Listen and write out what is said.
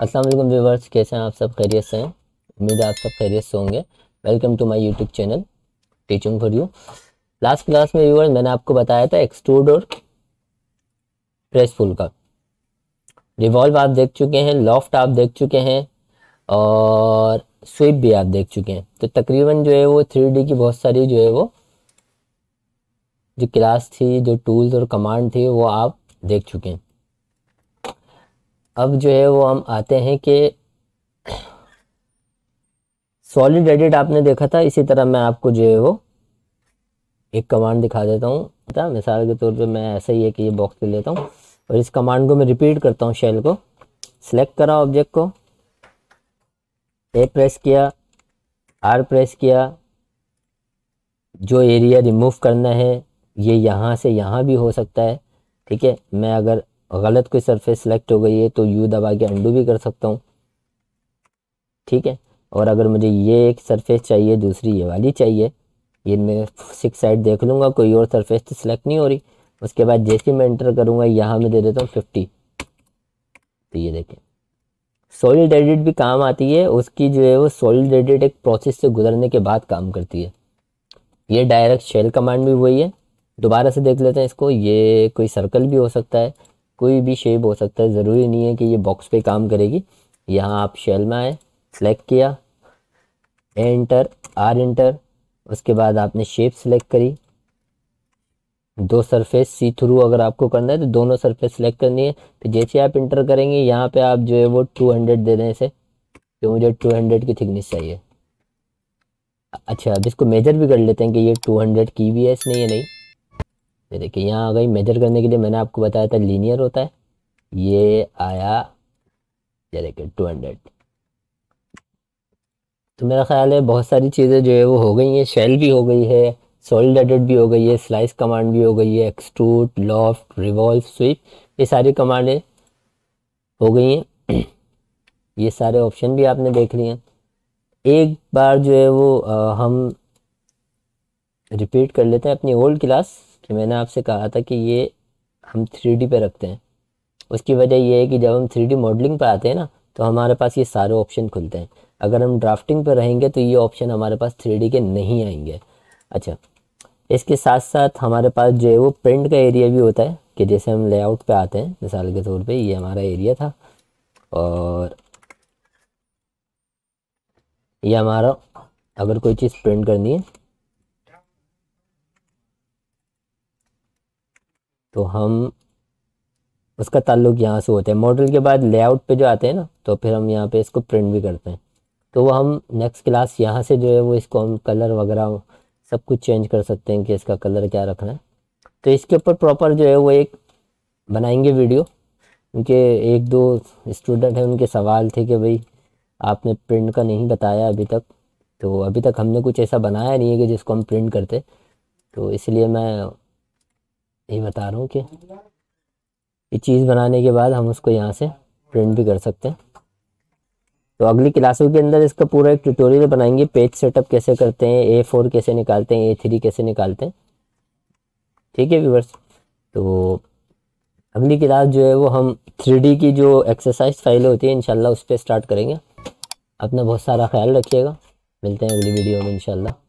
Aslam viewers कैसे हैं आप सब खैरियत से हैं उम्मीद है आप सब खैरियत से होंगे welcome to my YouTube channel teaching for you last class में व्यूवर्स मैंने आपको बताया था एक्सट्रूड और प्रेस फुल का रिवॉल्व आप देख चुके हैं लॉफ्ट आप देख चुके हैं और स्वीप भी आप देख चुके हैं तो तकरीबन जो है वो थ्री की बहुत सारी जो है वो जो क्लास थी जो टूल्स और कमांड थी वो आप देख चुके हैं अब जो है वो हम आते हैं कि सॉलिड एडिट आपने देखा था इसी तरह मैं आपको जो है वो एक कमांड दिखा देता हूँ पता मिसाल के तौर पे मैं ऐसा ही है कि ये बॉक्स ले लेता हूँ और इस कमांड को मैं रिपीट करता हूँ शेल को सिलेक्ट करा ऑब्जेक्ट को ए प्रेस किया आर प्रेस किया जो एरिया रिमूव करना है ये यहाँ से यहाँ भी हो सकता है ठीक है मैं अगर गलत कोई सरफेस सेलेक्ट हो गई है तो यू दबा के अंडू भी कर सकता हूँ ठीक है और अगर मुझे ये एक सरफेस चाहिए दूसरी ये वाली चाहिए ये मैं सिक्स साइड देख लूँगा कोई और सरफेस तो सिलेक्ट नहीं हो रही उसके बाद जैसे मैं इंटर करूँगा यहाँ मैं दे देता हूँ फिफ्टी तो ये देखें सॉलिड एडिट भी काम आती है उसकी जो है वो सॉलिड एडिट एक प्रोसेस से गुजरने के बाद काम करती है ये डायरेक्ट शेल कमांड भी वही है दोबारा से देख लेते हैं इसको ये कोई सर्कल भी हो सकता है कोई भी शेप हो सकता है ज़रूरी नहीं है कि ये बॉक्स पे काम करेगी यहाँ आप शेल में आए सेलेक्ट किया एंटर आर एंटर उसके बाद आपने शेप सेलेक्ट करी दो सरफेस सी थ्रू अगर आपको करना है तो दोनों सरफेस सेलेक्ट करनी है तो जैसे आप इंटर करेंगे यहाँ पे आप जो है वो टू हंड्रेड दे रहे हैं इसे तो मुझे टू हंड्रेड की थिकनेस चाहिए अच्छा अब इसको मेजर भी कर लेते हैं कि ये टू हंड्रेड की भी है इसने या नहीं ये देखिए यहाँ आ गई मेजर करने के लिए मैंने आपको बताया था लीनियर होता है ये आया ये देखिए टू हंड्रेड तो मेरा ख्याल है बहुत सारी चीज़ें जो है वो हो गई हैं शेल भी हो गई है सॉलिड एडिट भी हो गई है स्लाइस कमांड भी हो गई है एक्सट्रूट लॉफ्ट रिवॉल्व स्विप ये सारी कमांडें हो गई हैं ये सारे ऑप्शन भी आपने देख लिए हैं एक बार जो है वो आ, हम रिपीट कर लेते हैं अपनी ओल्ड क्लास कि मैंने आपसे कहा था कि ये हम थ्री डी पे रखते हैं उसकी वजह यह है कि जब हम थ्री डी मॉडलिंग पर आते हैं ना तो हमारे पास ये सारे ऑप्शन खुलते हैं अगर हम ड्राफ्टिंग पर रहेंगे तो ये ऑप्शन हमारे पास थ्री के नहीं आएंगे अच्छा इसके साथ साथ हमारे पास जो है वो प्रिंट का एरिया भी होता है कि जैसे हम लेआउट पे आते हैं मिसाल के तौर पे ये हमारा एरिया था और ये हमारा अगर कोई चीज़ प्रिंट करनी है तो हम उसका ताल्लुक यहाँ से होता है मॉडल के बाद लेआउट पे जो आते हैं ना तो फिर हम यहाँ पे इसको प्रिंट भी करते हैं तो वो हम नेक्स्ट क्लास यहाँ से जो है वो इसको हम कलर वगैरह सब कुछ चेंज कर सकते हैं कि इसका कलर क्या रखना है तो इसके ऊपर प्रॉपर जो है वो एक बनाएंगे वीडियो उनके एक दो स्टूडेंट हैं उनके सवाल थे कि भाई आपने प्रिंट का नहीं बताया अभी तक तो अभी तक हमने कुछ ऐसा बनाया नहीं है कि जिसको हम प्रिंट करते तो इसलिए मैं यही बता रहा हूँ कि ये चीज़ बनाने के बाद हम उसको यहाँ से प्रिंट भी कर सकते हैं तो अगली क्लासों के अंदर इसका पूरा एक ट्यूटोरियल बनाएंगे पेज सेटअप कैसे करते हैं ए फोर कैसे निकालते हैं ए थ्री कैसे निकालते हैं ठीक है व्यूवर्स तो अगली क्लास जो है वो हम थ्री की जो एक्सरसाइज फाइल होती है इंशाल्लाह उस पर स्टार्ट करेंगे अपना बहुत सारा ख्याल रखिएगा मिलते हैं अगली वीडियो में इंशाल्लाह